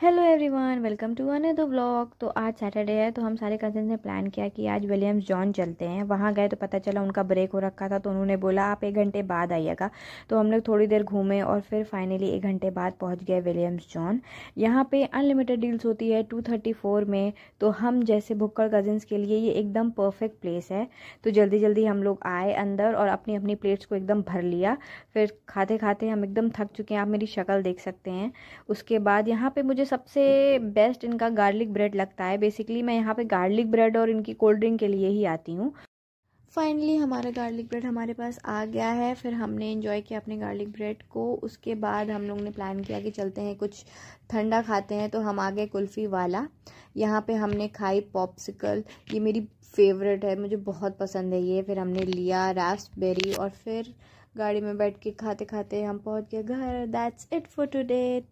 hello everyone welcome to the blog तो आज Saturday है तो हम सारे कजिन ने प्लान किया कि आज विलियम्स जॉन चलते हैं वहाँ गए तो पता चला उनका ब्रेक हो रखा था तो उन्होंने बोला आप एक घंटे बाद आइएगा तो हम लोग थोड़ी देर घूमे और फिर फाइनली एक घंटे बाद पहुँच गए विलियम्स जॉन यहाँ पे अनलिमिटेड डील्स होती है टू थर्टी फोर में तो हम जैसे भुक्कड़ कजन्स के लिए ये एकदम परफेक्ट प्लेस है तो जल्दी जल्दी हम लोग आए अंदर और अपनी अपनी प्लेट्स को एकदम भर लिया फिर खाते खाते हम एकदम थक चुके हैं आप मेरी शक्ल देख सकते हैं उसके बाद यहाँ पर मुझे सबसे बेस्ट इनका गार्लिक ब्रेड लगता है बेसिकली मैं यहाँ पे गार्लिक ब्रेड और इनकी कोल्ड ड्रिंक के लिए ही आती हूँ फाइनली हमारा गार्लिक ब्रेड हमारे पास आ गया है फिर हमने इन्जॉय किया अपने गार्लिक ब्रेड को उसके बाद हम लोग ने प्लान किया कि चलते हैं कुछ ठंडा खाते हैं तो हम आ गए कुल्फ़ी वाला यहाँ पे हमने खाई पॉप्सिकल ये मेरी फेवरेट है मुझे बहुत पसंद है ये फिर हमने लिया रास्पबेरी और फिर गाड़ी में बैठ के खाते खाते हम पहुँच गए घर दैट्स इट फॉर टूडे